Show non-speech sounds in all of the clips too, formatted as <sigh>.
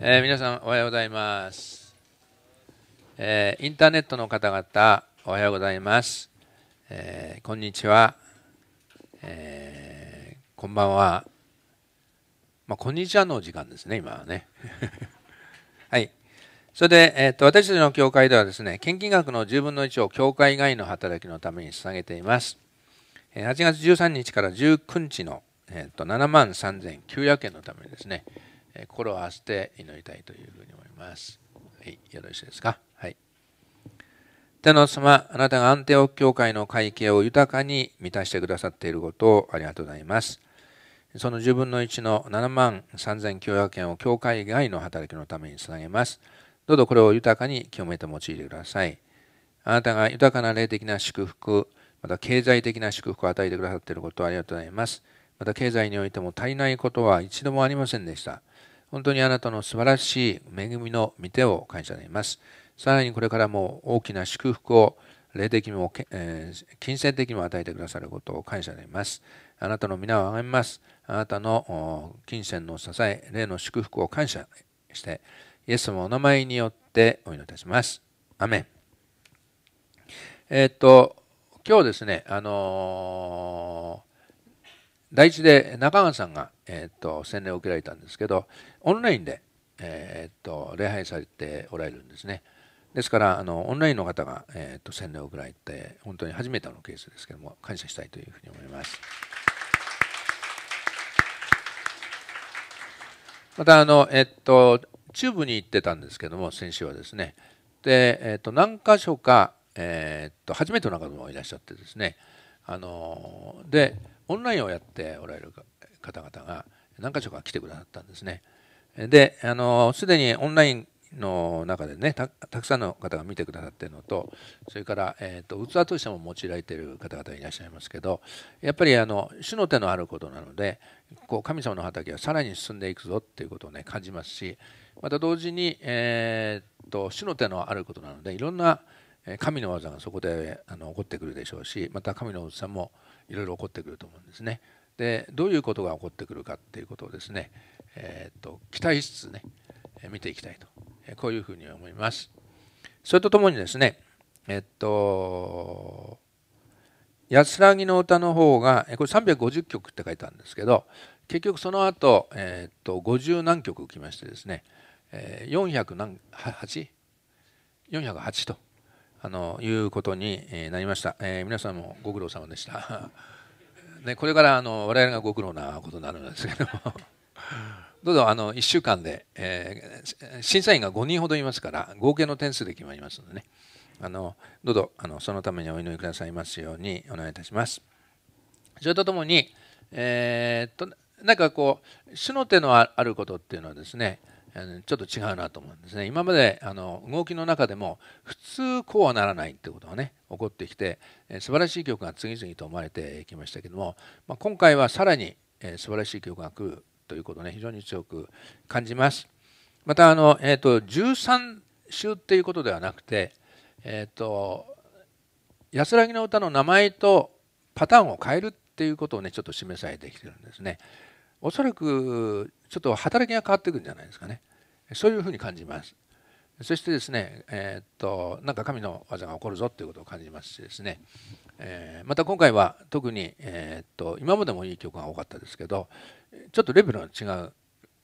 えー、皆さんおはようございます、えー、インターネットの方々おはようございます、えー、こんにちは、えこんばんはまあ、こんにちはの時間ですね今はね <laughs> はいそれで、えーと、と私たちの教会ではですね献金額の10分の1を教会外の働きのために捧げています8月13日から19日の、えーと、と7万3900円のためにですね心を合わせて祈りたいというふうに思います。はい、よろしいですか。はい。天の様、あなたが安定教会の会計を豊かに満たしてくださっていることをありがとうございます。その10分の1の7万3900円を教会外の働きのためにつなげます。どうぞこれを豊かに清めて用いてください。あなたが豊かな霊的な祝福、また経済的な祝福を与えてくださっていることをありがとうございます。また経済においても足りないことは一度もありませんでした。本当にあなたの素晴らしい恵みの御手を感謝でいます。さらにこれからも大きな祝福を霊的にも、えー、金銭的にも与えてくださることを感謝でいます。あなたの皆をあがめます。あなたの金銭の支え、霊の祝福を感謝して、イエス様のお名前によってお祈りいたします。アメン。えー、っと、今日ですね、あのー第一で中川さんが、えーと、洗礼を受けられたんですけどオンラインで、えーと、礼拝されておられるんですねですからあのオンラインの方が、えーと、と洗礼を受けられて本当に初めてのケースですけども感謝したいというふうに思いますまたあのえっ、ー、と中部に行ってたんですけども先週はですねで、えー、と何箇所か、えー、と初めての方もいらっしゃってですねあのでオンラインをやっておられる方々が何か所か来てくださったんですね。で、あのすでにオンラインの中でねたくさんの方が見てくださってるのとそれから、えーと、器としても用いられている方々いらっしゃいますけどやっぱりあの主の手のあることなのでこう神様の畑はさらに進んでいくぞっていうことをね感じますしまた同時に、えーと主の手のあることなのでいろんな神の技がそこであの起こってくるでしょうしまた神のおじさんもいろいろ起こってくると思うんですね。でどういうことが起こってくるかっていうことをですね、えー、っと期待しつつね見ていきたいとこういうふうに思います。それとともにですねえっと安らぎの歌の方がこれ350曲って書いてあるんですけど結局その後、えー、っと50何曲きましてですね4 0 8?408 とあのいうことになりました、えー、皆さんもご苦労様でした、<laughs> ね、これからあの我々がご苦労なことになるんですけども <laughs> どうぞあの1週間で、えー、審査員が5人ほどいますから合計の点数で決まりますのでねあのどうぞあのそのためにお祈りくださいますようにお願いいたしますそれとともに、えー、っとなんかこう主の手のあることっていうのはですねちょっと違うなと思うんですね。今まであの動きの中でも普通こうはならないってことがね起こってきて素晴らしい曲が次々と生まれてきましたけども、まあ、今回はさらに素晴らしい曲が来るということをね非常に強く感じます。またあの、えーと、13週っていうことではなくて、えーと安らぎの歌の名前とパターンを変えるっていうことをねちょっと示されてきてるんですね。おそらくちょっと働きが変わってくんじゃないですかねそういうふうに感じますそしてですね、えー、っとなんか神の技が起こるぞということを感じますしですね、えー、また今回は特に、えー、っと今までもいい曲が多かったですけどちょっとレベルの違う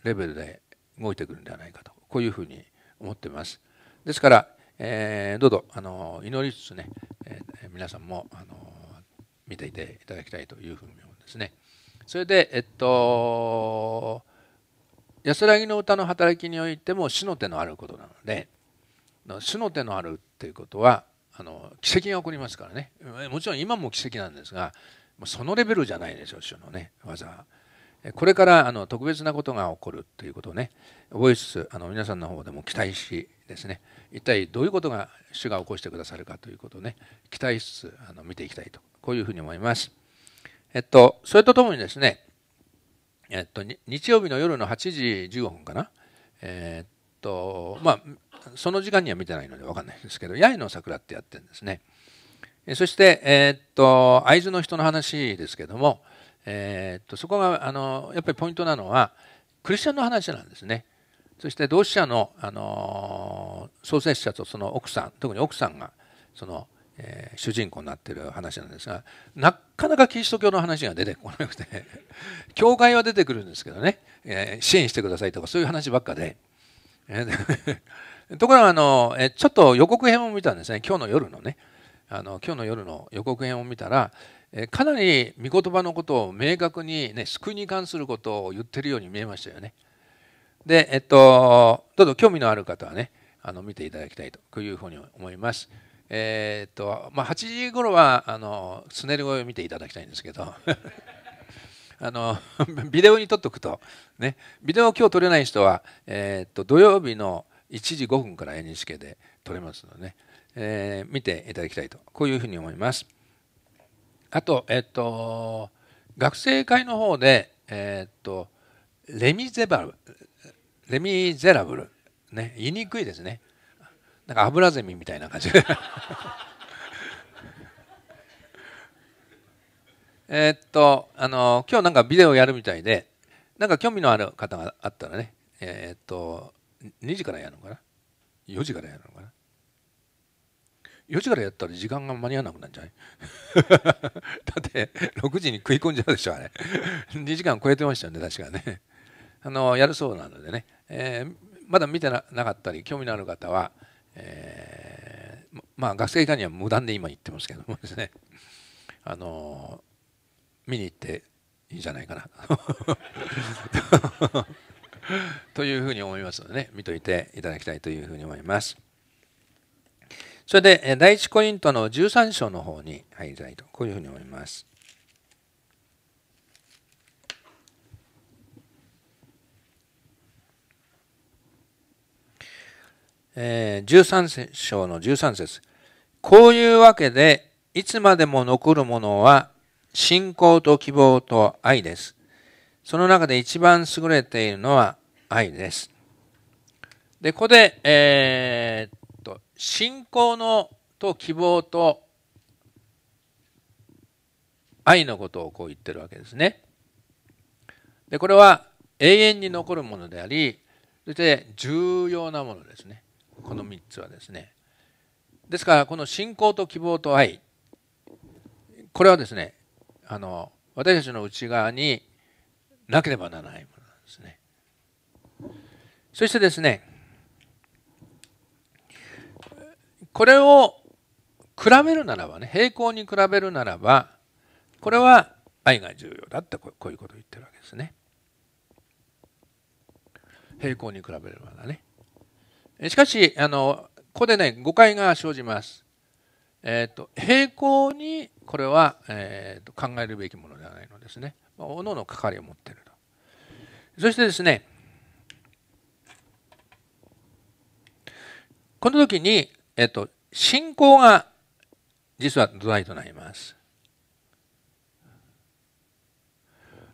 レベルで動いてくるんではないかとこういうふうに思ってますですから、えどうぞあの祈りつつね、え皆さんもあの見ていていただきたいというふうに思うんですねそれでえっと安らぎの歌の働きにおいても主の手のあることなので主の手のあるっていうことはあの奇跡が起こりますからねもちろん今も奇跡なんですがそのレベルじゃないでしょう主のね技は。これからあの特別なことが起こるということをね覚えつつあの皆さんの方でも期待しですね一体どういうことが主が起こしてくださるかということをね期待しつつあの見ていきたいとこういうふうに思います。えっと、それとともにですねえっと、日曜日の夜の8時15分かな、えっとまあ、その時間には見てないので分かんないんですけど、八重の桜ってやってるんですね。そして、えっと会津の人の話ですけども、えっとそこがあのやっぱりポイントなのは、クリスチャンの話なんですね。そして同志社の、あの創設者とその奥さん、特に奥さんがそのえー、主人公になってる話なんですがなかなかキリスト教の話が出てこなくて <laughs> 教会は出てくるんですけどね、えー、支援してくださいとかそういう話ばっかで。え <laughs> ところがあの、えちょっと予告編を見たんですね今日の夜のねあの今日の夜の予告編を見たら、えかなり御言葉のことを明確に、ね、救いに関することを言ってるように見えましたよね。で、えっと、どうぞ興味のある方はね、あの見ていただきたいというふうに思います。えー、っとまあ、8時頃はあのスネル声を見ていただきたいんですけど <laughs> あの <laughs> ビデオに撮っておくと、ね、ビデオ今日撮れない人は、えー、っと土曜日の1時5分から NHK で撮れますので、ね、えー、見ていただきたいとこういうふうに思います。あと、えっと、学生会の方で、えっと、レミゼバル、レミゼラブル、ね、言いにくいですね。なんか油ゼミみたいな感じ <laughs> えっとあの今日なんかビデオやるみたいでなんか興味のある方があったらねえー、っと2時からやるのかな4時からやるのかな4時からやったら時間が間に合わなくなるんじゃない <laughs> だって6時に食い込んじゃうでしょあれ2時間超えてましたよね確かねあのやるそうなのでね、えー、まだ見てなかったり興味のある方はえー、まあ学生以下には無断で今言ってますけどもですねあの見に行っていいんじゃないかな <laughs> というふうに思いますのでね見といていただきたいというふうに思います。それで第1コリントの13章の方に入りたいとこういうふうに思います。えー、13章の13節こういうわけで、いつまでも残るものは、信仰と希望と愛です。その中で一番優れているのは愛です。で、ここで、えー、っと、信仰のと希望と愛のことをこう言ってるわけですね。で、これは永遠に残るものであり、そして重要なものですね。この3つはですねですからこの信仰と希望と愛これはですねあの私たちの内側になければならないものなんですねそしてですねこれを比べるならばね平行に比べるならばこれは愛が重要だってこういうことを言ってるわけですね平行に比べるならねしかし、あの、ここでね、誤解が生じます。えっ、ー、と、平行にこれは、えーと、考えるべきものではないのですね。まあ、おのの関わりを持っていると。そしてですね、この時に、えっ、ー、と、信仰が実は土台となります。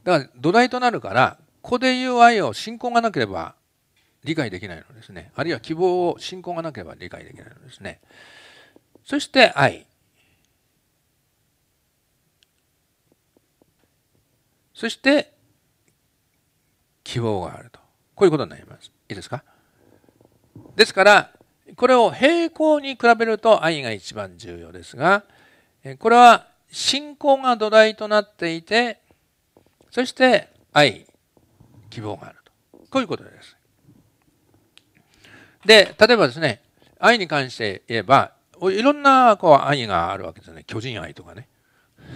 だから土台となるから、ここでいう愛を信仰がなければ理解できないのですね。あるいは希望を、信仰がなければ理解できないのですね。そして愛。そして希望があると。こういうことになります。いいですかですから、これを平行に比べると愛が一番重要ですが、これは信仰が土台となっていて、そして愛、希望があると。こういうことです。で、例えばですね、愛に関して言えば、いろんなこう愛があるわけですね。巨人愛とかね。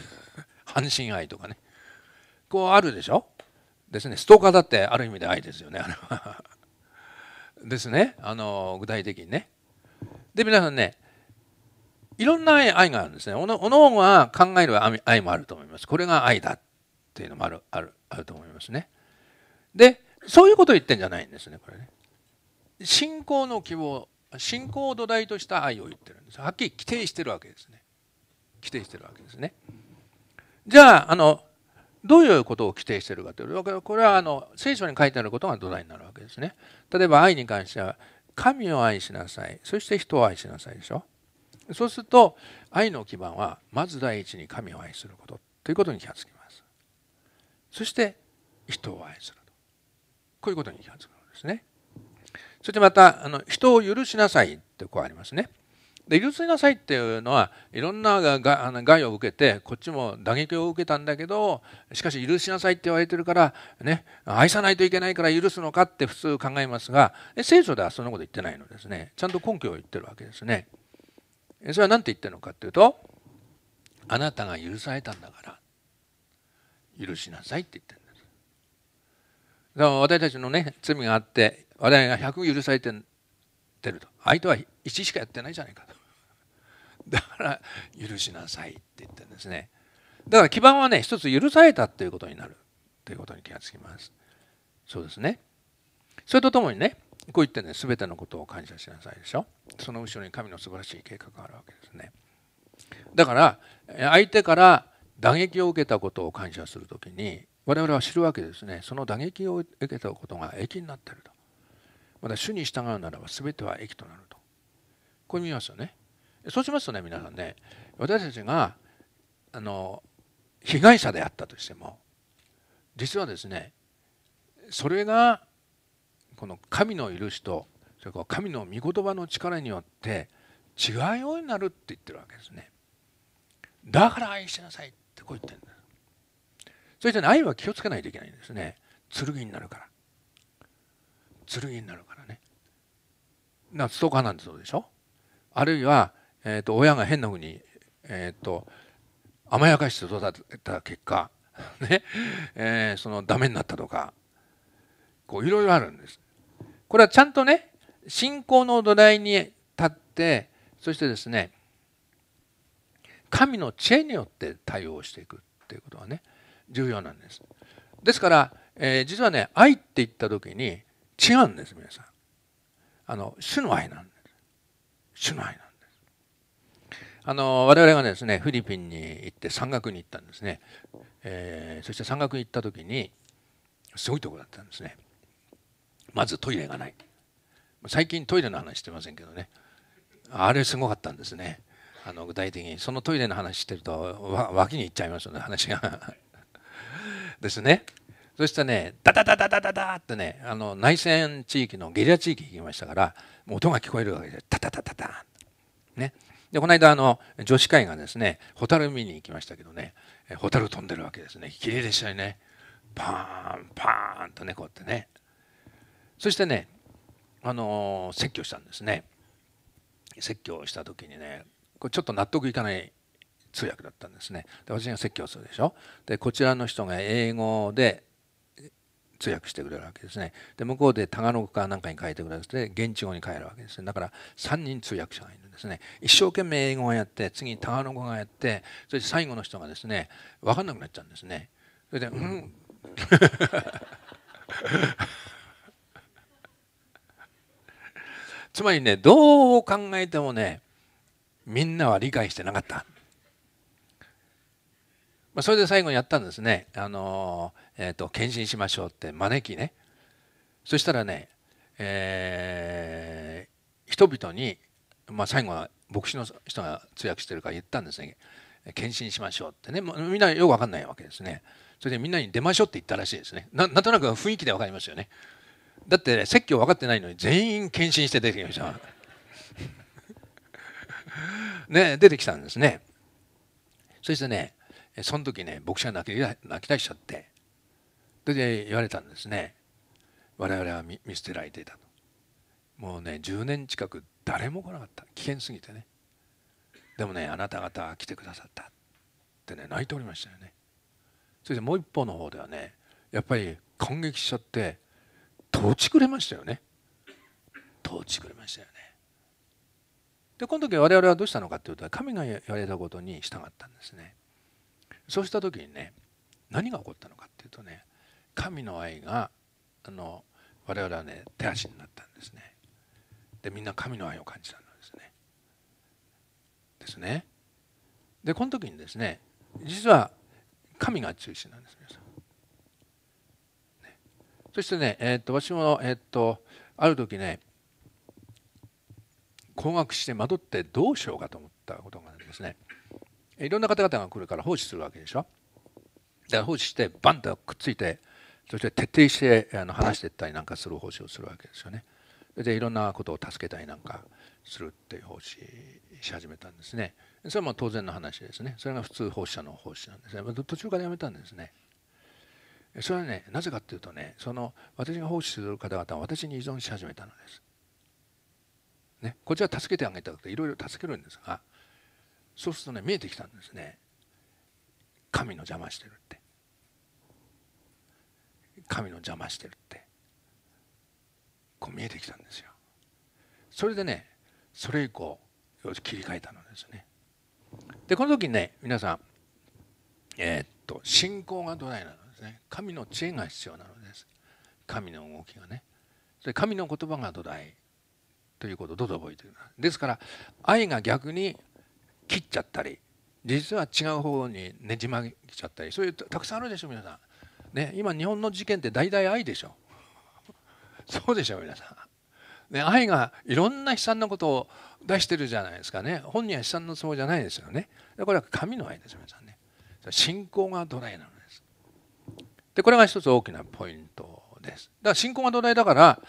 <laughs> 阪神愛とかね。こうあるでしょですね。ストーカーだってある意味で愛ですよね、あれは。ですね。あの、具体的にね。で、皆さんね、いろんな愛があるんですね。おのおのが考える愛もあると思います。これが愛だっていうのもあるあるあると思いますね。で、そういうことを言ってんじゃないんですね、これね。信仰の希望信仰を土台とした愛を言ってるんですはっきり規定してるわけですね規定してるわけですねじゃああのどういうことを規定してるかというとこれはあの聖書に書いてあることが土台になるわけですね例えば愛に関しては神を愛しなさいそして人を愛しなさいでしょそうすると愛の基盤はまず第一に神を愛することということに気がつきますそして人を愛するとこういうことに気がつくんですねそしてまたあの人を許しなさいってこうありますね。で許しなさいっていうのはいろんながあの害を受けてこっちも打撃を受けたんだけどしかし許しなさいって言われてるからね愛さないといけないから許すのかって普通考えますが聖書ではそんなこと言ってないのですねちゃんと根拠を言ってるわけですね。それは何て言ってるのかっていうとあなたが許されたんだから許しなさいって言ってるんです。だから私たちのね罪があって我々が100許されててると相手は1しかやってないじゃないかと <laughs> だから許しなさいって言ってるんですねだから基盤はね一つ許されたということになるということに気がつきますそうですねそれとともにねこう言ってね全てのことを感謝しなさいでしょその後ろに神の素晴らしい計画があるわけですねだから相手から打撃を受けたことを感謝する時に我々は知るわけですねその打撃を受けたことが益になってるとまた主に従うならば全ては益となるとこう見ますよねそうしますとね皆さんね私たちがあの被害者であったとしても実はですねそれがこの神の許しとそれから神の御言葉の力によって違うようになるって言ってるわけですねだから愛しなさいってこう言ってるんですそして、ね、愛は気をつけないといけないんですね剣になるから剣になるかなストーカーなんてそうでしょあるいは、えーと、親が変なふうに、えーと、甘やかして育てた結果、<laughs> ねえー、そのダメになったとかこういろいろあるんです。これはちゃんとね信仰の土台に立ってそしてですね神の知恵によって対応していくっていうことはね重要なんです。ですから、えー、実はね愛って言った時に違うんです皆さん。あの主の愛なんです。主の愛なんです。あの我々がですねフィリピンに行って山岳に行ったんですね、えー、そして山岳に行った時にすごいとこだったんですねまずトイレがない最近トイレの話してませんけどねあれすごかったんですねあの具体的にそのトイレの話してると脇に行っちゃいますよね話が <laughs> ですねそしてねダダダダダダダってねあの内戦地域のゲリラ地域行きましたから音が聞こえるわけでダダダダダねでこの間あの女子会がですね蛍見に行きましたけどね蛍飛んでるわけですね綺麗でしたよねパーンパーンとねこうやってねそしてねあの説教したんですね説教した時にねこれちょっと納得いかない通訳だったんですねで私が説教するでしょでこちらの人が英語で通訳してくれるわけですね。で向こうでタガログかなんかに変えてくれて現地語に変えるわけですね。だから3人通訳者がいるんですね。一生懸命英語をやって次にタガログがやってそして最後の人がですね分かんなくなっちゃうんですね。それで「うん」<laughs> つまりねどう考えてもねみんなは理解してなかった。まあ、それで最後にやったんですね。あのえーと、献身しましょうって招きねそしたらね、えー、人々に、まあ、最後は牧師の人が通訳してるから言ったんですね献身しましょうってね、まあ、みんなよく分かんないわけですねそれでみんなに出ましょうって言ったらしいですねなんとなく雰囲気で分かりますよねだって、ね、説教分かってないのに全員献身して出てきました <laughs> ね出てきたんですねそしてねその時ね牧師が泣き泣き出しちゃってで言われたんですね我々は見捨てられていたともうね10年近く誰も来なかった危険すぎてねでもねあなた方来てくださったってね泣いておりましたよねそしてもう一方の方ではねやっぱり感激しちゃって土地くれましたよね土地くれましたよねでこの時我々はどうしたのかっていうと神が言われたことに従ったんですねそうした時にね何が起こったのかっていうとね神の愛があの我々はね手足になったんですねでみんな神の愛を感じたんですねですねでこの時にですね実は神が中心なんです皆さん、ね、そしてね、えー、っと私も、えー、っとある時ね困惑して惑ってどうしようかと思ったことがあるんですねいろんな方々が来るから奉仕するわけでしょだから奉仕してバンとくっついてそして徹底してあの話していったりなんかする方針をするわけですよね。でいろんなことを助けたりなんかするっていう方針し始めたんですね。それはも当然の話ですね。それが普通奉仕者の奉仕なんですね。途中からやめたんですね。それはねなぜかっていうとねその私が奉仕する方々は私に依存し始めたのです。ね、こっちは助けてあげたくていろいろ助けるんですがそうするとね見えてきたんですね神の邪魔してるって。神の邪魔してるってこう見えてきたんですよそれでねそれ以降切り替えたのですねでこの時にね皆さんえー、っと信仰が土台なのですね神の知恵が必要なのです神の動きがねそれ神の言葉が土台ということをどうぞ覚えてくださいですから愛が逆に切っちゃったり実は違う方にねじ曲げちゃったりそういうたくさんあるでしょ皆さんね、今日本の事件って大体愛でしょ <laughs> そうでしょ皆さん、ね、愛がいろんな悲惨なことを出してるじゃないですかね本人は悲惨なつもりじゃないですよねこれは神の愛です皆さんね信仰が土台なのですでこれが一つ大きなポイントですだから信仰が土台だから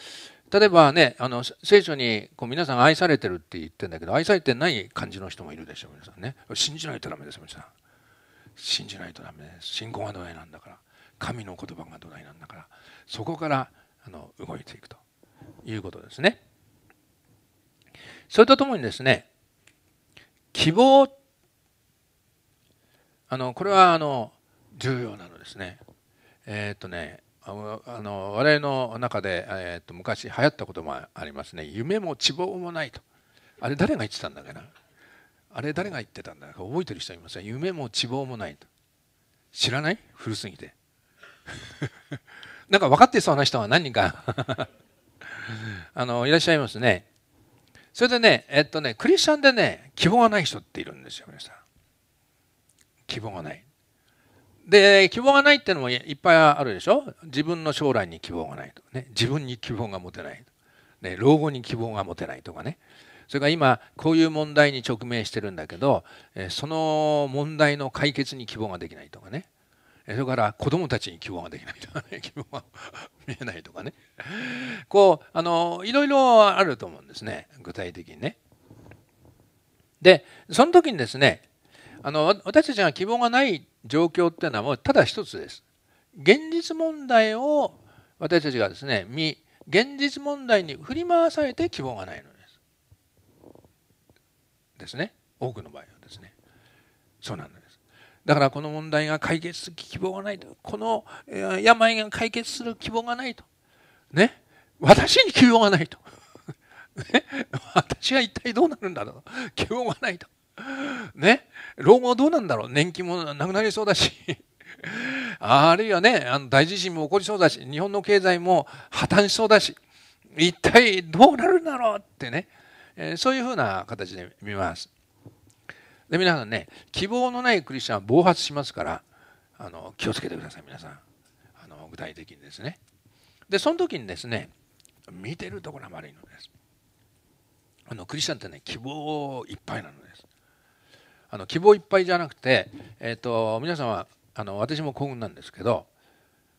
例えばねあの聖書にこう皆さん愛されてるって言ってんだけど愛されてない感じの人もいるでしょ皆さんね信じないとダメです皆さん信じないとダメです信仰が土台なんだから神の言葉が土台なんだからそこからあの動いていくということですね。それとともにですね希望あのこれはあの重要なのですね。えっ、ー、とねあの我々の中で、えー、と昔流行ったこともありますね夢も希望もないとあれ誰が言ってたんだかなあれ誰が言ってたんだか覚えてる人いません夢も希望もないと知らない古すぎて <laughs> なんか分かってそうな人は何人か <laughs> あのいらっしゃいますね。それでね、えっとね、クリスチャンでね、希望がない人っているんですよ、皆さん。希望がない。で、希望がないっていうのもいっぱいあるでしょ自分の将来に希望がないとかね、自分に希望が持てないと、ね、老後に希望が持てないとかね。それから今こういう問題に直面してるんだけどその問題の解決に希望ができないとかねそれから子どもたちに希望ができないとかね希望が見えないとかねこうあのいろいろあると思うんですね具体的にね。でその時にですねあの私たちが希望がない状況っていうのはもうただ一つです。現実問題を私たちがですね現実問題に振り回されて希望がないのです。ですね多くの場合はですねそうなんです。だからこの問題が解決する希望がないと。この病が解決する希望がないと。ね。私に希望がないと。ね。私は一体どうなるんだろう。希望がないと。ね。老後はどうなんだろう。年金もなくなりそうだし。<laughs> あるいはね、あの大地震も起こりそうだし、日本の経済も破綻しそうだし、一体どうなるんだろうってね、えそういうふうな形で見ます。で皆さんね希望のないクリスチャンは暴発しますからあの気をつけてください皆さんあの具体的にですねでその時にですね見てるところが悪いのですあのクリスチャンってね希望いっぱいなのですあの希望いっぱいじゃなくて、えーと、皆さんはあの私も幸運なんですけど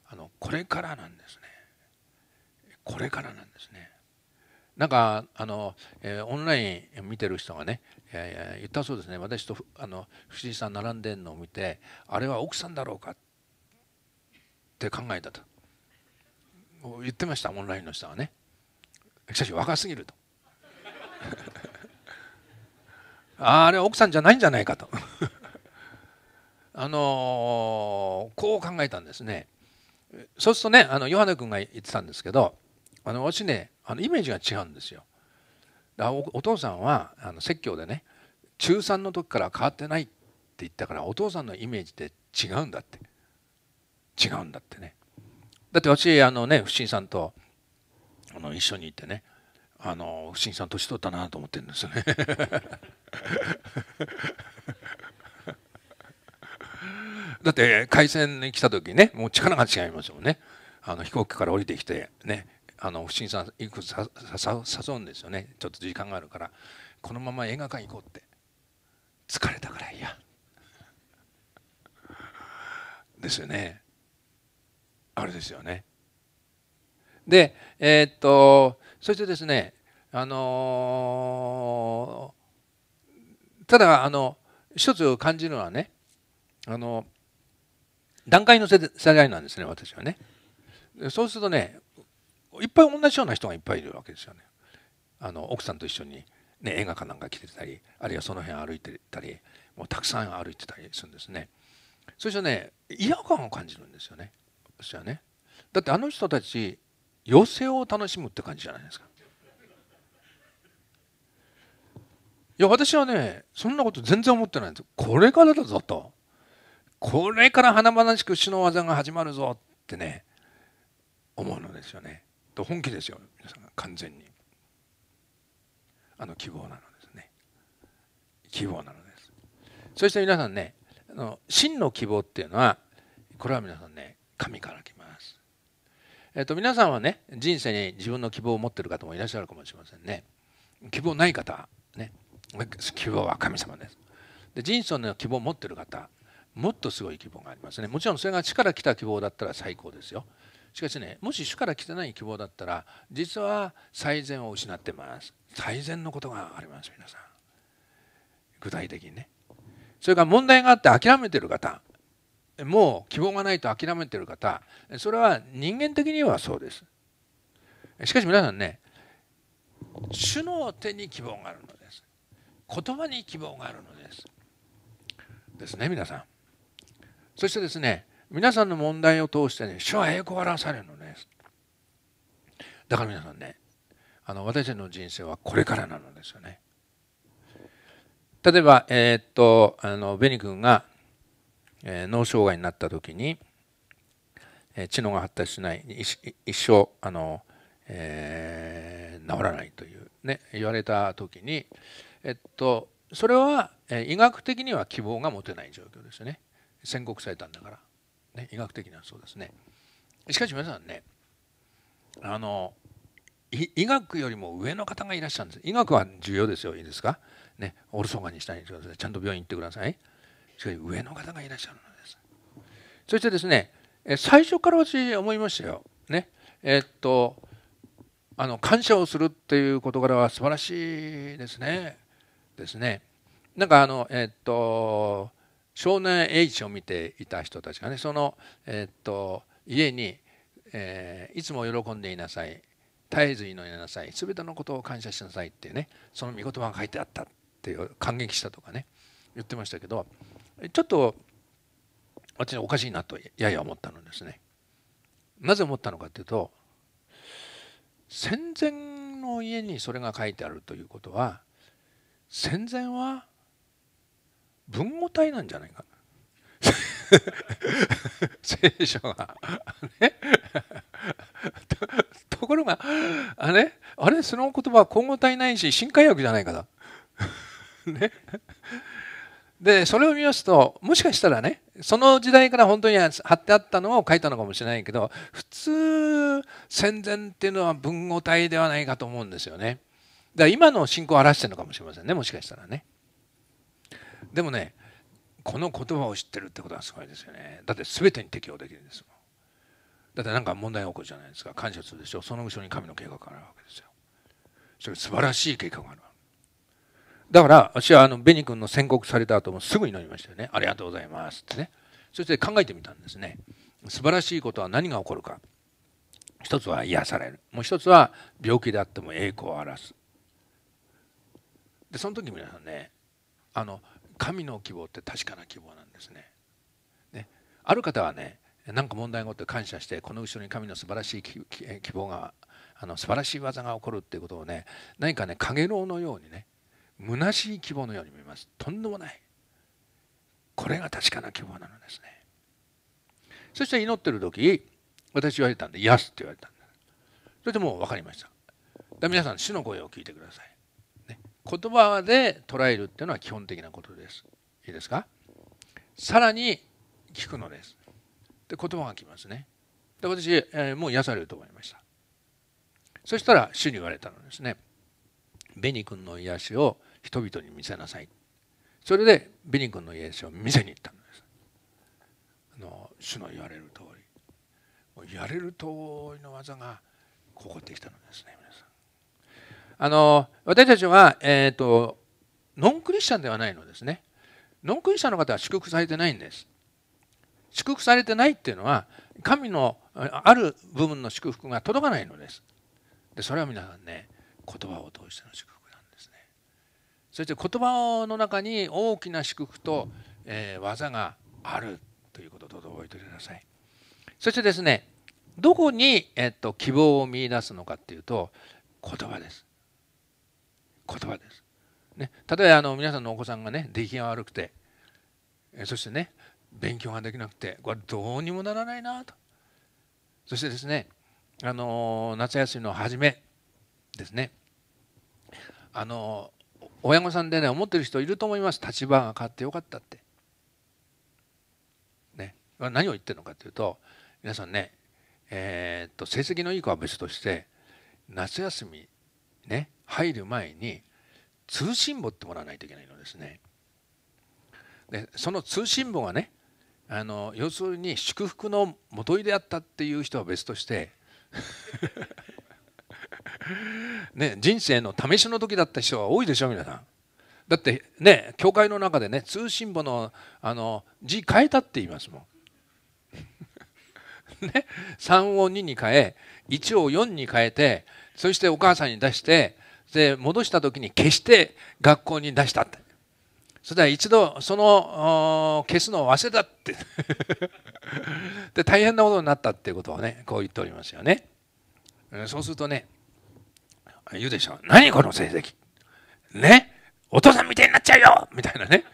あのこれからなんですねこれからなんですねなんかあの、えー、オンライン見てる人がね、えー、言ったそうですね私とあの藤井さん並んでるのを見てあれは奥さんだろうかって考えたと言ってましたオンラインの人はねしかし若すぎると <laughs> あれは奥さんじゃないんじゃないかと <laughs> あのー、こう考えたんですねそうするとねあのヨハネ君が言ってたんですけどあのもしねあのイメージが違うんですよ。お父さんはあの説教でね中3の時から変わってないって言ったからお父さんのイメージって違うんだって違うんだってね。だって私あのね不審さんとあの一緒にいてねあの不審さん年取ったなと思ってるんですよね。<laughs> だって海鮮に来た時ねもう力が違いますもんねあの飛行機から降りてきてねあの不審さんいくさ誘うんですよねちょっと時間があるからこのまま映画館行こうって疲れたからいやですよねあれですよねでえー、っとそしてですねあのー、ただあの一つ感じるのはねあの段階の世代なんですね私はねそうするとねいっぱい同じような人がいっぱいいるわけですよね。あの奥さんと一緒に、ね、映画館なんか来てたりあるいはその辺歩いてたりもうたくさん歩いてたりするんですね。そしてね違和感を感じるんですよね私はね。だってあの人たち寄せを楽しむって感じじゃないですか。いや私はねそんなこと全然思ってないんですこれからだぞとこれから華々しく死の技が始まるぞってね思うのですよね。と本気ですよ皆さん完全にあの希望なのですね希望なのですそして皆さんねあの真の希望っていうのはこれは皆さんね神から来ますえっと皆さんはね人生に自分の希望を持ってる方もいらっしゃるかもしれませんね希望ない方ね希望は神様ですで人生の希望を持ってる方もっとすごい希望がありますねもちろんそれが力か来た希望だったら最高ですよしかしねもし主から来てない希望だったら実は最善を失ってます最善のことがあります皆さん具体的にねそれから問題があって諦めてる方もう希望がないと諦めてる方それは人間的にはそうですしかし皆さんね主の手に希望があるのです言葉に希望があるのですですね皆さんそしてですね皆さんの問題を通してね主は栄光を表されるのねだから皆さんねあの私たちの人生はこれからなのですよね例えば、えー、っとあのベニ君が、えー、脳障害になった時に、えー、知能が発達しない一生あの、えー、治らないという、ね、言われた時に、えっと、それは、え医学的には希望が持てない状況ですよね宣告されたんだから。ね、医学的なそうですねしかし皆さんねあの医学よりも上の方がいらっしゃるんです医学は重要ですよいいですかねおろそかにしたいんですけどちゃんと病院行ってくださいしかし上の方がいらっしゃるのですそしてですね最初から私思いましたよねえっとあの感謝をするっていう事柄は素晴らしいですねですねなんかあのえっと少年 H を見ていた人たちがねその、えー、っと家に、えー、いつも喜んでいなさい絶えず祈りなさい全てのことを感謝しなさい」ってねその御言葉が書いてあったって感激したとかね言ってましたけどちょっと私おかしいなとやや思ったのですね。なぜ思ったのかっていうと戦前の家にそれが書いてあるということは戦前は文語体なんじゃないか <laughs> 聖書がねと。<laughs> ところがあれあれその言葉は混合体ないし新海訳じゃないかだ。<laughs> ね、でそれを見ますともしかしたらねその時代から本当に貼ってあったのを書いたのかもしれないけど普通戦前っていうのは文語体ではないかと思うんですよね。だから今の信仰を荒らしてるのかもしれませんねもしかしたらね。でもねこの言葉を知ってるってことはすごいですよねだって全てに適応できるんですもんだって何か問題が起こるじゃないですか感謝するでしょその後ろに神の計画があるわけですよそれ素晴らしい計画があるだから私はあのベニ君の宣告された後もすぐに祈りましたよねありがとうございますってねそして考えてみたんですね素晴らしいことは何が起こるか一つは癒されるもう一つは病気であっても栄光を表すでその時皆さんねあの神の希望って確かな希望なんですね。ねある方はね何か問題があって感謝してこの後ろに神の素晴らしい希望があの素晴らしい技が起こるっていうことをね何かね影楼のようにね虚しい希望のように見えますとんでもないこれが確かな希望なのですねそして祈ってる時私言われたんで「癒す」って言われたんだそれでもう分かりましたで皆さん主の声を聞いてください言葉で捉えるっていうのは基本的なことです。いいですかさらに聞くのです。で言葉が来ますね。で私、えー、もう癒されると思いました。そしたら主に言われたのですね。ベニ君の癒しを人々に見せなさい。それでベニ君の癒しを見せに行ったのです。あの主の言われる通り。もうやれる通りの技がここできたのですね皆さん。あの私たちは、えーと、ノンクリスチャンではないのですね。ノンクリスチャンの方は祝福されてないんです。祝福されてないっていうのは神のある部分の祝福が届かないのです。でそれは皆さんね言葉を通しての祝福なんですね。そして言葉の中に大きな祝福と、えー、技があるということをどうぞ覚えておいてください。そしてですねどこに、えっと、希望を見いだすのかっていうと言葉です。言葉です。ね、例えばあの皆さんのお子さんがね出来が悪くてそしてね勉強ができなくてこれどうにもならないなとそしてですねあの夏休みの初めですねあの親御さんでね思ってる人いると思います立場が変わってよかったって。ね、何を言ってるのかというと皆さんね、えー、っと成績のいい子は別として夏休みね入る前に通信簿ってもらわないといけないのですね。でその通信簿がねあの要するに祝福の元いであったっていう人は別として <laughs> ね、人生の試しの時だった人は多いでしょ皆さん。だってね教会の中でね通信簿のあの字変えたって言いますもん。<laughs> ね、3を2に変え1を4に変えてそしてお母さんに出してで戻した時に消して学校に出したってそれでは一度その消すのを忘れたって <laughs> で大変なことになったっていうことをねこう言っておりますよねそうするとね言うでしょう何この成績ねお父さんみたいになっちゃうよみたいなね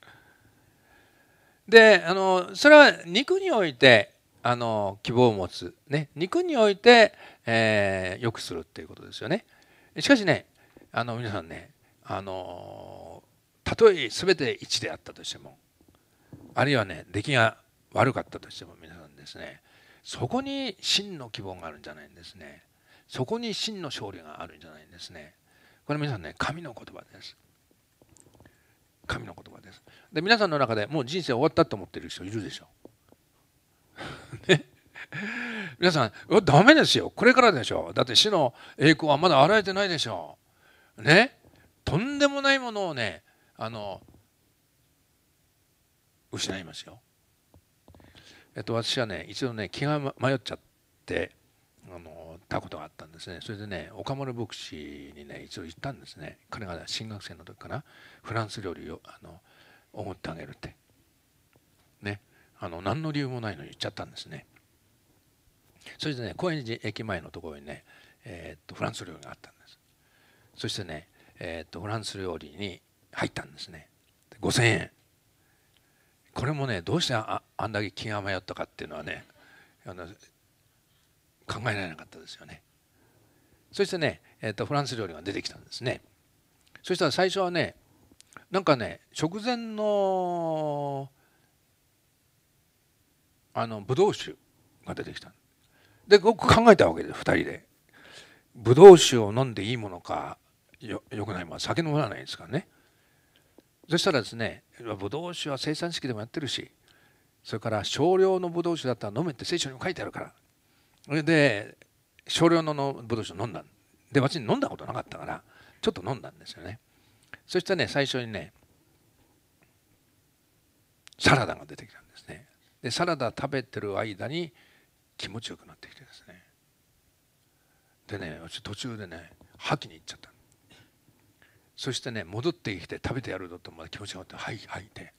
<laughs> であのそれは肉においてあの希望を持つ、ね、肉においてえー、良くするっていうことですよね。しかしねあの皆さんねあのたとえ全て1であったとしてもあるいはね出来が悪かったとしても皆さんですねそこに真の希望があるんじゃないんですねそこに真の勝利があるんじゃないんですねこれ皆さんね神の言葉です神の言葉ですで皆さんの中でもう人生終わったと思ってる人いるでしょ <laughs> ね皆さん、ダメですよ。これからでしょ。だって死の栄光はまだ洗えてないでしょ。ね。とんでもないものをね、あの、失いますよ。えっと、私はね、一度ね、気が迷っちゃって、あの、たことがあったんですね。それでね、岡村牧師にね、一度行ったんですね。彼が新学生の時かな、フランス料理を、あの、おごってあげるって。ね。あの、何の理由もないのに言っちゃったんですね。そしてね高円寺駅前のところにね、えー、っとフランス料理があったんですそしてね、えー、っとフランス料理に入ったんですね5000円これもねどうしてああんだけ気が迷ったかっていうのはねあの考えられなかったですよねそしてね、えー、っとフランス料理が出てきたんですねそしたら最初はねなんかね食前のあのブドウ酒が出てきたでよく考えたわけです2人でブドウ酒を飲んでいいものかよよくないもの酒飲まないですからねそしたらですねブドウ酒は生産式でもやってるしそれから少量のブドウ酒だったら飲めって聖書にも書いてあるからそれで少量ののブドウ酒飲んだでに飲んだことなかったからちょっと飲んだんですよねそしたらね最初にねサラダが出てきたんですねでサラダ食べてる間に気持ちよくなってきてですねでね私途中でね吐きに行っちゃったそしてね戻ってきて食べてやるぞとまだ気持ちよくなってはい吐いて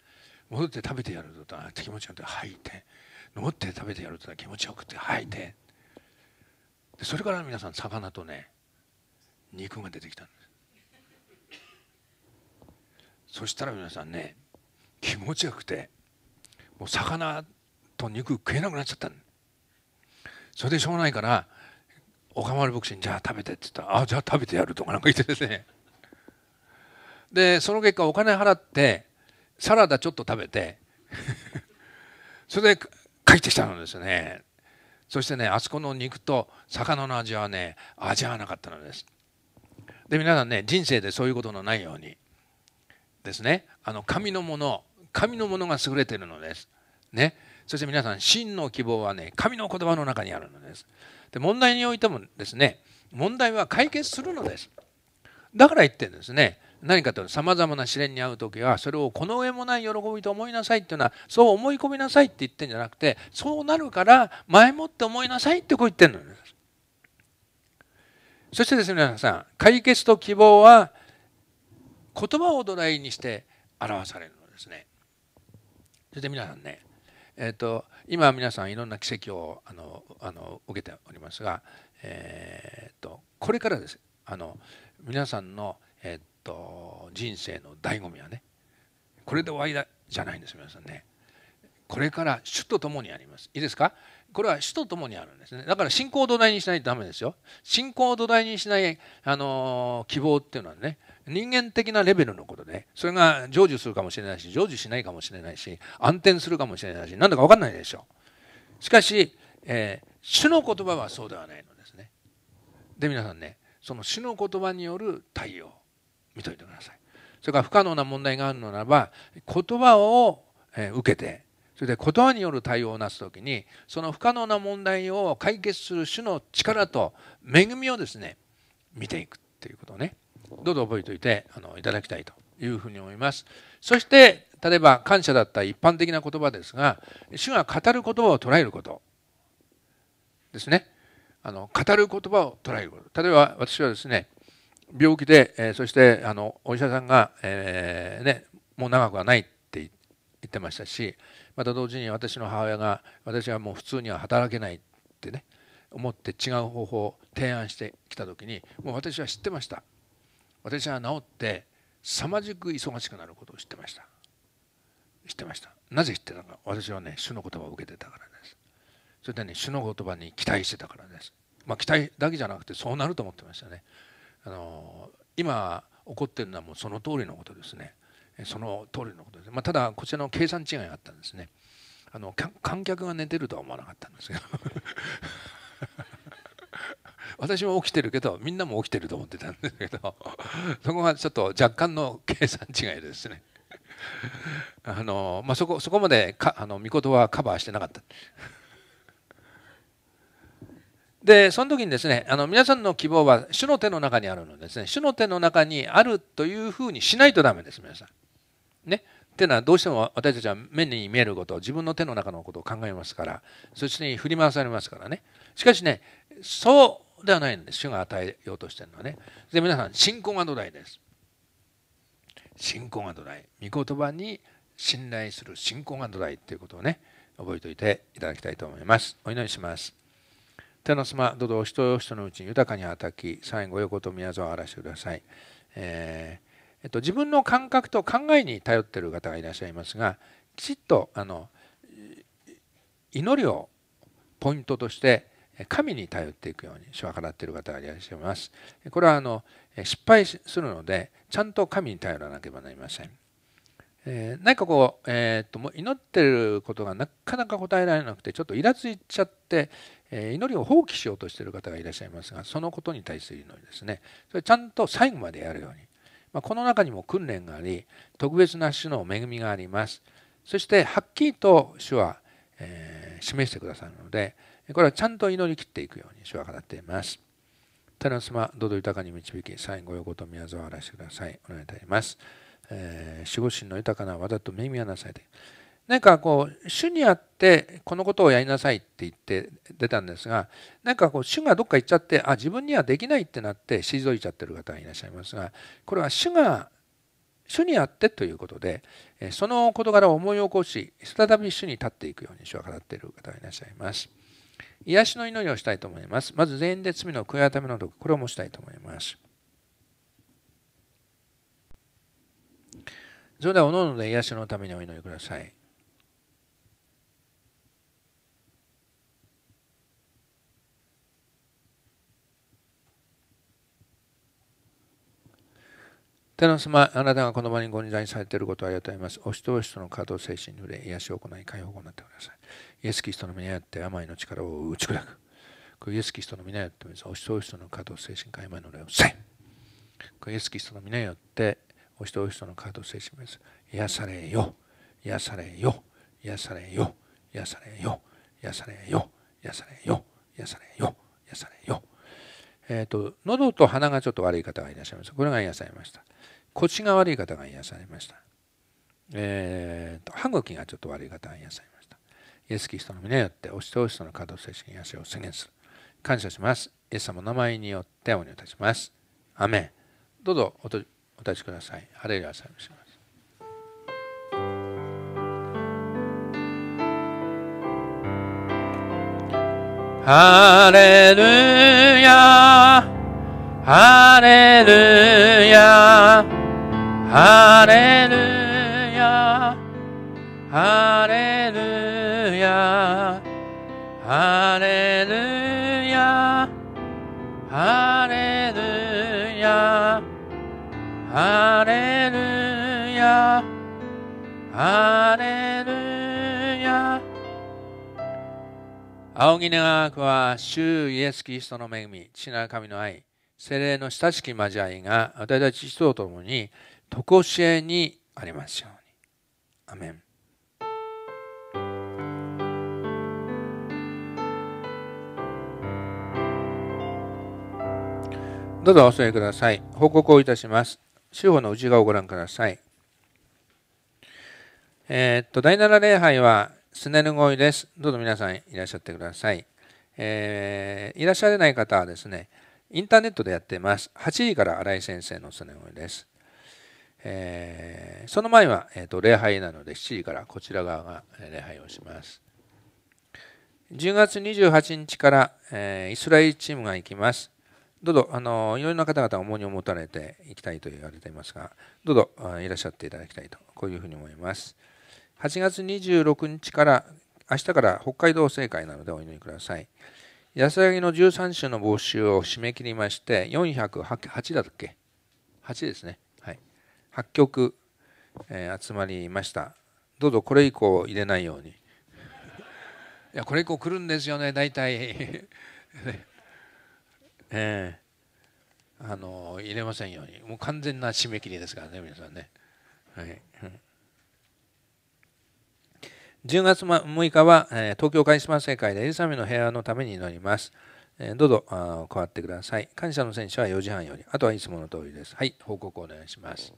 戻って食べてやるぞと気持ちよくって吐いて登って食べてやるぞと気持ちよくて吐いてでそれから皆さん魚とね肉が出てきたんですそしたら皆さんね気持ちよくてもう魚と肉食えなくなっちゃったんですそれでしょうがないから岡丸牧師に「じゃあ食べて」って言ったら「あじゃあ食べてやる」とかなんか言ってですねでその結果お金払ってサラダちょっと食べて <laughs> それで帰ってきたのですねそしてねあそこの肉と魚の味はね味わわなかったのですで皆さんね人生でそういうことのないようにですねあの紙のもの紙のものが優れてるのですねそして皆さん真の希望はね神の言葉の中にあるのですで問題においてもですね問題は解決するのですだから言ってですね何かというとさまざまな試練に遭う時はそれをこの上もない喜びと思いなさいっていうのはそう思い込みなさいって言ってんじゃなくてそうなるから前もって思いなさいってこう言ってるのですそしてですね皆さん解決と希望は言葉を土台にして表されるのですねそれで皆さんねえーと、今皆さんいろんな奇跡をあのあの受けておりますが、えーと、これからですあの皆さんの、えーと、と人生の醍醐味はねこれで終わりだじゃないんです皆さんねこれから主と共にありますいいですかこれは主と共にあるんですねだから信仰を土台にしないとダメですよ信仰を土台にしない、あの希望っていうのはね人間的なレベルのことでそれが成就するかもしれないし成就しないかもしれないし暗転するかもしれないし何だか分かんないでしょうしかし、えー、主の言葉はそうではないのですねで皆さんねその主の言葉による対応見といてくださいそれから不可能な問題があるのならば言葉を、えー、受けてそれで言葉による対応をなす時にその不可能な問題を解決する主の力と恵みをですね見ていくっていうことをねどうぞ覚えておいてあのいただきたいというふうに思います。そして例えば感謝だった一般的な言葉ですが主が語る言葉を捉えることですねあの語る言葉を捉えること例えば私はですね病気で、えー、そしてあのお医者さんが、えー、ね、もう長くはないって言ってましたしまた同時に私の母親が私はもう普通には働けないってね思って違う方法を提案してきた時にもう私は知ってました私は治って凄まじく忙しくなることを知ってました知ってましたなぜ知ってたのか私はね主の言葉を受けてたからですそれでね主の言葉に期待してたからですまあ期待だけじゃなくてそうなると思ってましたねあの今起こってるのはもうその通りのことですねその通りのことです、まあ、ただこちらの計算違いがあったんですねあの観客が寝てるとは思わなかったんですけど私も起きてるけどみんなも起きてると思ってたんですけど <laughs> そこがちょっと若干の計算違いですね。<laughs> あのまあ、そこそこまでかあの御言はカバーしてなかった。でその時にですねあの皆さんの希望は主の手の中にあるのですね主の手の中にあるというふうにしないと駄目です皆さん。ね。っていうのはどうしても私たちは目に見えること自分の手の中のことを考えますからそして振り回されますからね。しかしねそうではないんです。主が与えようとしてるのはね。で、皆さん、信仰が土台です。信仰が土台。御言葉に信頼する信仰が土台ということをね、覚えておいていただきたいと思います。お祈りします。手のすま、どうぞお人お人のうちに豊かに働き、最後横と宮沢を荒らしてください。えーえっと、自分の感覚と考えに頼っている方がいらっしゃいますが、きちっとあの祈りをポイントとして神に頼っていくようにしわ語っている方がいらっしゃいます。これはあの失敗するのでちゃんと神に頼らなければなりません。何かこう,、えー、っともう祈ってることがなかなか答えられなくてちょっとイラついちゃって、祈りを放棄しようとしている方がいらっしゃいますがそのことに対する祈りですねそれちゃんと最後までやるように、まあ、この中にも訓練があり特別な種の恵みがありますそしてはっきりと主は、えー、示してくださるのでこれはちゃんと祈りきっていくように主は語っています。他の様、どうぞ豊かに導き、最後横と宮沢を表してください。お願いいたします。えー、守護神の豊かな技と恵みはなさいで。なんかこう、主にあってこのことをやりなさいって言って出たんですが、なんかこう、主がどっか行っちゃって、あ、自分にはできないってなって退いちゃってる方がいらっしゃいますが、これは主が、主にあってということで、その事柄を思い起こし、再び主に立っていくように主は語っている方がいらっしゃいます。癒しの祈りをしたいと思います。まず全員で罪の悔い改めの毒、これを持ちたいと思います。それでは、おのので癒しのためにお祈りください。天の様、あなたがこの場にご二在されていることをありがとうございます。お人お人の稼働精神に触れ、癒しを行い、解放を行ってください。イエス・キリストの皆よって病の力を打ち砕く。イエス・キリストの皆よってお人お人の稼働精神解明の礼をせイエス・キリストの皆よってお人お人の稼働精神です。癒されよ、癒されよ、癒されよ、癒されよ、癒されよ、癒されよ、癒されよ、癒されよ、癒されよ。えーと、喉と鼻がちょっと悪い方がいらっしゃいました。これが癒されました。腰が悪い方が癒されました。えーと、歯茎がちょっと悪い方が癒されました。イエス・キリストの皆よって、お人お人の可動性式癒しを宣言する。感謝します。イエス様の名前によってお祈りいたします。アメン。どうぞお立ちください。ハレルヤされました。ハレルヤハレルヤハレルヤハレルヤハレルヤハレルヤハレルヤハレルヤ仰ぎ長くは、主イエス・キリストの恵み、父なる神の愛、精霊の親しき交わりが、私たち人と共に、とこしえにありますように。アメン。どうぞお座りください。報告をいたします。司法の内側をご覧ください。えー、っと、第7礼拝は、スネルゴイです。どうぞ皆さんいらっしゃってください。えー、いらっしゃれない方はですね、インターネットでやってます。8時から新井先生のスネゴイです。えー、その前は、えーと、と礼拝なので7時からこちら側が礼拝をします。10月28日から、えー、イスラエルチームが行きます。どうぞ、あのいろいろな方々が重荷を持たれていきたいと言われていますが、どうぞいらっしゃっていただきたいと、こういうふうに思います。8月26日から明日から北海道政界なのでお祈りください。安らぎの13種の募集を締め切りまして、408だっけ ?8 ですね。はい。8曲、えー、集まりました。どうぞこれ以降入れないように。<laughs> いや、これ以降来るんですよね、大体。<laughs> えー、あの入れませんように。もう完全な締め切りですからね、皆さんね。はい。10月6日は、え東京カリスマ聖会でエリサベの平和のために祈ります。えどうぞあ変わってください。感謝の選手は4時半より、あとはいつもの通りです。はい、報告お願いします。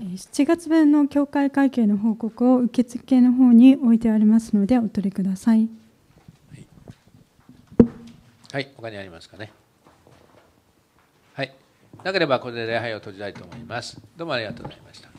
7月分の教会会計の報告を受付の方に置いてありますのでお取りください。はい、はい、他にありますかね。はい、なければこれで礼拝を閉じたいと思います。どうもありがとうございました。